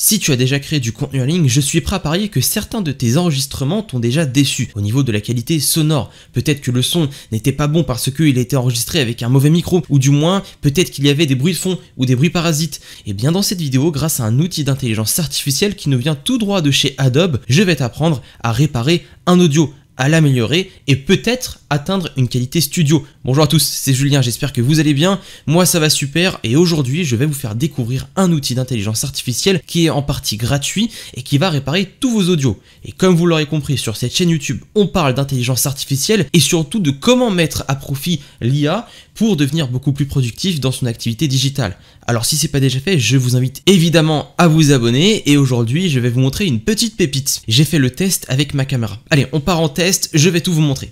Si tu as déjà créé du contenu en ligne, je suis prêt à parier que certains de tes enregistrements t'ont déjà déçu au niveau de la qualité sonore. Peut-être que le son n'était pas bon parce qu'il était enregistré avec un mauvais micro, ou du moins peut-être qu'il y avait des bruits de fond ou des bruits parasites. Et eh bien dans cette vidéo, grâce à un outil d'intelligence artificielle qui nous vient tout droit de chez Adobe, je vais t'apprendre à réparer un audio, à l'améliorer et peut-être atteindre une qualité studio. Bonjour à tous, c'est Julien, j'espère que vous allez bien. Moi ça va super et aujourd'hui je vais vous faire découvrir un outil d'intelligence artificielle qui est en partie gratuit et qui va réparer tous vos audios. Et comme vous l'aurez compris sur cette chaîne YouTube, on parle d'intelligence artificielle et surtout de comment mettre à profit l'IA pour devenir beaucoup plus productif dans son activité digitale. Alors si c'est pas déjà fait, je vous invite évidemment à vous abonner et aujourd'hui je vais vous montrer une petite pépite. J'ai fait le test avec ma caméra. Allez, on part en test, je vais tout vous montrer.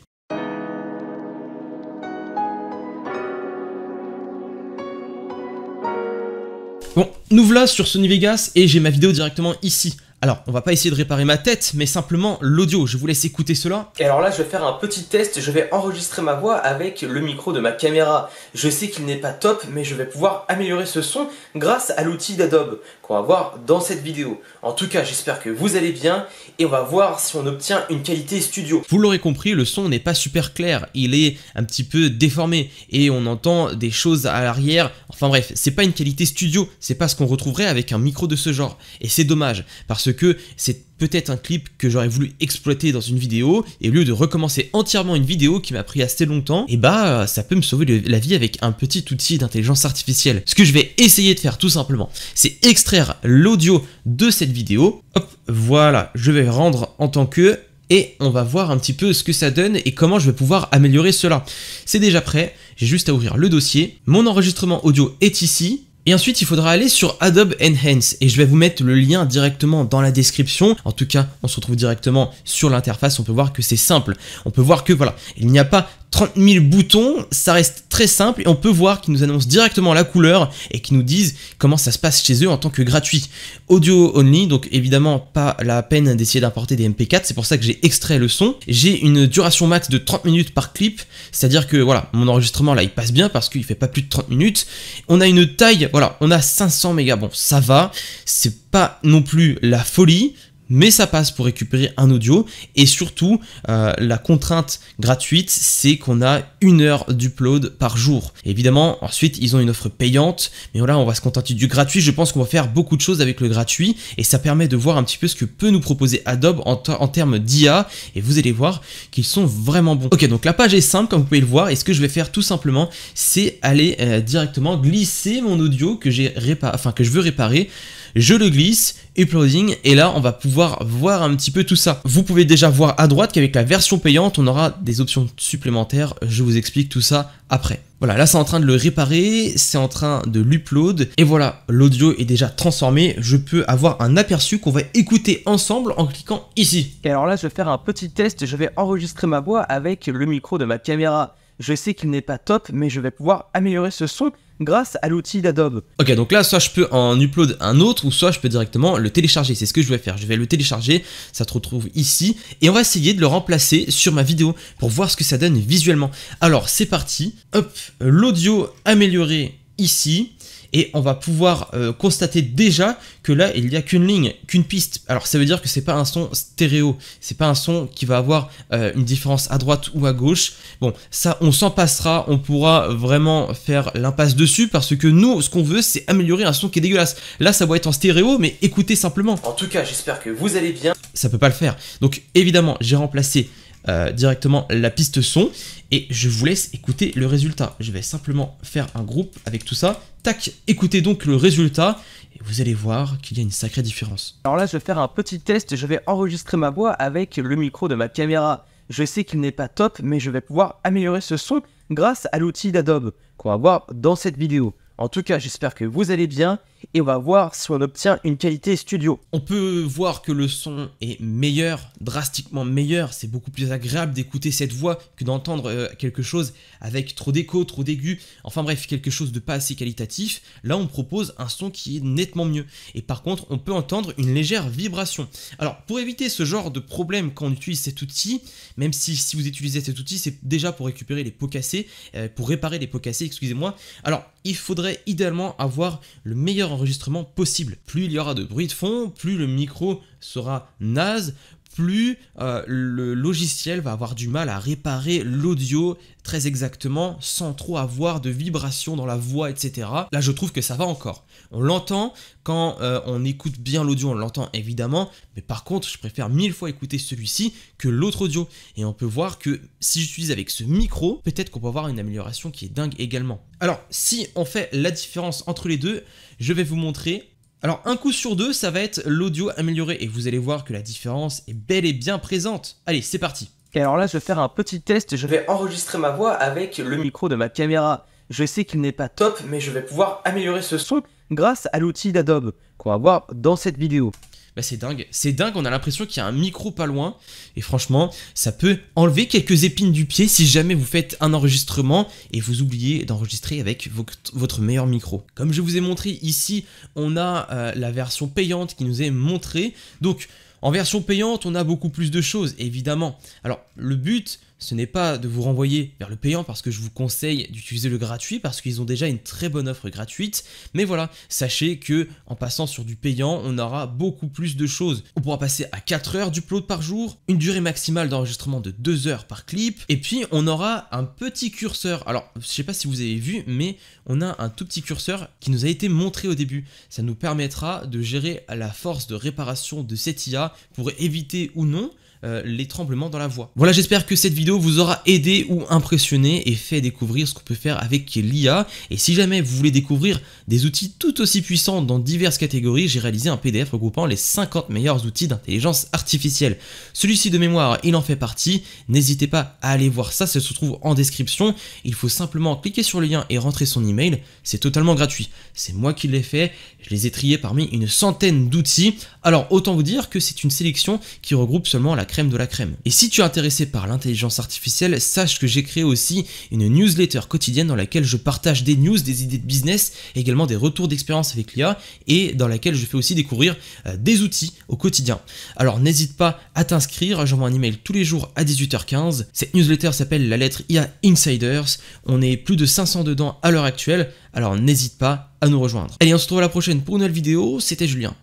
Bon, nous voilà sur Sony Vegas et j'ai ma vidéo directement ici. Alors, on va pas essayer de réparer ma tête, mais simplement l'audio. Je vous laisse écouter cela. Et alors là, je vais faire un petit test. Je vais enregistrer ma voix avec le micro de ma caméra. Je sais qu'il n'est pas top, mais je vais pouvoir améliorer ce son grâce à l'outil d'Adobe qu'on va voir dans cette vidéo. En tout cas, j'espère que vous allez bien et on va voir si on obtient une qualité studio. Vous l'aurez compris, le son n'est pas super clair. Il est un petit peu déformé et on entend des choses à l'arrière. Enfin bref, c'est pas une qualité studio. C'est pas ce qu'on retrouverait avec un micro de ce genre. Et c'est dommage parce que que c'est peut-être un clip que j'aurais voulu exploiter dans une vidéo, et au lieu de recommencer entièrement une vidéo qui m'a pris assez longtemps, et eh bah ça peut me sauver la vie avec un petit outil d'intelligence artificielle. Ce que je vais essayer de faire tout simplement, c'est extraire l'audio de cette vidéo. Hop, voilà, je vais rendre en tant que, et on va voir un petit peu ce que ça donne et comment je vais pouvoir améliorer cela. C'est déjà prêt, j'ai juste à ouvrir le dossier. Mon enregistrement audio est ici, et ensuite, il faudra aller sur Adobe Enhance et je vais vous mettre le lien directement dans la description. En tout cas, on se retrouve directement sur l'interface. On peut voir que c'est simple. On peut voir que voilà, il n'y a pas 30 000 boutons, ça reste très simple et on peut voir qu'ils nous annoncent directement la couleur et qu'ils nous disent comment ça se passe chez eux en tant que gratuit. Audio only, donc évidemment pas la peine d'essayer d'importer des MP4, c'est pour ça que j'ai extrait le son. J'ai une duration max de 30 minutes par clip, c'est-à-dire que voilà, mon enregistrement là il passe bien parce qu'il fait pas plus de 30 minutes. On a une taille, voilà, on a 500 mégas, bon ça va, c'est pas non plus la folie, mais ça passe pour récupérer un audio. Et surtout, euh, la contrainte gratuite, c'est qu'on a une heure d'upload par jour. évidemment, ensuite, ils ont une offre payante, mais voilà, on va se contenter du gratuit. Je pense qu'on va faire beaucoup de choses avec le gratuit, et ça permet de voir un petit peu ce que peut nous proposer Adobe en, termes d'IA, et vous allez voir qu'ils sont vraiment bons. Ok, donc la page est simple, comme vous pouvez le voir, et ce que je vais faire tout simplement, c'est aller euh, directement glisser mon audio que j'ai enfin que je veux réparer. Je le glisse, uploading et là on va pouvoir voir un petit peu tout ça. Vous pouvez déjà voir à droite qu'avec la version payante on aura des options supplémentaires, je vous explique tout ça après. Voilà, là c'est en train de le réparer, c'est en train de l'upload, et voilà, l'audio est déjà transformé, je peux avoir un aperçu qu'on va écouter ensemble en cliquant ici. Et alors là je vais faire un petit test, je vais enregistrer ma voix avec le micro de ma caméra je sais qu'il n'est pas top, mais je vais pouvoir améliorer ce son grâce à l'outil d'Adobe. Ok, donc là, soit je peux en upload un autre, ou soit je peux directement le télécharger. C'est ce que je vais faire. Je vais le télécharger, ça te retrouve ici, et on va essayer de le remplacer sur ma vidéo pour voir ce que ça donne visuellement. Alors, c'est parti. Hop, l'audio amélioré ici et on va pouvoir euh, constater déjà que là il n'y a qu'une ligne, qu'une piste. Alors ça veut dire que c'est pas un son stéréo, c'est pas un son qui va avoir euh, une différence à droite ou à gauche. Bon, ça on s'en passera, on pourra vraiment faire l'impasse dessus parce que nous ce qu'on veut c'est améliorer un son qui est dégueulasse. Là ça doit être en stéréo mais écoutez simplement. En tout cas j'espère que vous allez bien. Ça peut pas le faire. Donc évidemment j'ai remplacé euh, directement la piste son et je vous laisse écouter le résultat. Je vais simplement faire un groupe avec tout ça. Tac, écoutez donc le résultat et vous allez voir qu'il y a une sacrée différence. Alors là, je vais faire un petit test, je vais enregistrer ma voix avec le micro de ma caméra. Je sais qu'il n'est pas top, mais je vais pouvoir améliorer ce son grâce à l'outil d'Adobe qu'on va voir dans cette vidéo. En tout cas, j'espère que vous allez bien et on va voir si on obtient une qualité studio. On peut voir que le son est meilleur, drastiquement meilleur, c'est beaucoup plus agréable d'écouter cette voix que d'entendre euh, quelque chose avec trop d'écho, trop d'aigu, enfin bref, quelque chose de pas assez qualitatif. Là, on propose un son qui est nettement mieux et par contre, on peut entendre une légère vibration. Alors, pour éviter ce genre de problème quand on utilise cet outil, même si, si vous utilisez cet outil, c'est déjà pour récupérer les pots cassés, euh, pour réparer les pots cassés, excusez-moi. Alors, il faudrait idéalement avoir le meilleur enregistrement possible. Plus il y aura de bruit de fond, plus le micro sera naze, plus euh, le logiciel va avoir du mal à réparer l'audio très exactement sans trop avoir de vibrations dans la voix, etc. Là, je trouve que ça va encore. On l'entend quand euh, on écoute bien l'audio, on l'entend évidemment, mais par contre, je préfère mille fois écouter celui-ci que l'autre audio. Et on peut voir que si j'utilise avec ce micro, peut-être qu'on peut avoir une amélioration qui est dingue également. Alors, si on fait la différence entre les deux, je vais vous montrer alors un coup sur deux, ça va être l'audio amélioré et vous allez voir que la différence est bel et bien présente. Allez, c'est parti. alors là, je vais faire un petit test, je vais enregistrer ma voix avec le micro de ma caméra. Je sais qu'il n'est pas top, mais je vais pouvoir améliorer ce son grâce à l'outil d'Adobe qu'on va voir dans cette vidéo. Bah, c'est dingue. C'est dingue, on a l'impression qu'il y a un micro pas loin. Et franchement, ça peut enlever quelques épines du pied si jamais vous faites un enregistrement et vous oubliez d'enregistrer avec votre meilleur micro. Comme je vous ai montré ici, on a euh, la version payante qui nous est montrée. Donc, en version payante, on a beaucoup plus de choses, évidemment. Alors, le but, ce n'est pas de vous renvoyer vers le payant parce que je vous conseille d'utiliser le gratuit parce qu'ils ont déjà une très bonne offre gratuite. Mais voilà, sachez que en passant sur du payant, on aura beaucoup plus de choses. On pourra passer à 4 heures d'upload par jour, une durée maximale d'enregistrement de 2 heures par clip, et puis on aura un petit curseur. Alors, je ne sais pas si vous avez vu, mais on a un tout petit curseur qui nous a été montré au début. Ça nous permettra de gérer la force de réparation de cette IA pour éviter ou non euh, les tremblements dans la voix. Voilà, j'espère que cette vidéo vous aura aidé ou impressionné et fait découvrir ce qu'on peut faire avec l'IA. Et si jamais vous voulez découvrir des outils tout aussi puissants dans diverses catégories, j'ai réalisé un PDF regroupant les 50 meilleurs outils d'intelligence artificielle. Celui-ci de mémoire, il en fait partie. N'hésitez pas à aller voir ça, ça se trouve en description. Il faut simplement cliquer sur le lien et rentrer son email. C'est totalement gratuit. C'est moi qui l'ai fait. Je les ai triés parmi une centaine d'outils. Alors autant vous dire que c'est une sélection qui regroupe seulement la de la crème. Et si tu es intéressé par l'intelligence artificielle, sache que j'ai créé aussi une newsletter quotidienne dans laquelle je partage des news, des idées de business, également des retours d'expérience avec l'IA et dans laquelle je fais aussi découvrir euh, des outils au quotidien. Alors n'hésite pas à t'inscrire, j'envoie un email tous les jours à 18h15. Cette newsletter s'appelle la lettre IA Insiders. On est plus de 500 dedans à l'heure actuelle, alors n'hésite pas à nous rejoindre. Allez, on se retrouve à la prochaine pour une nouvelle vidéo. C'était Julien.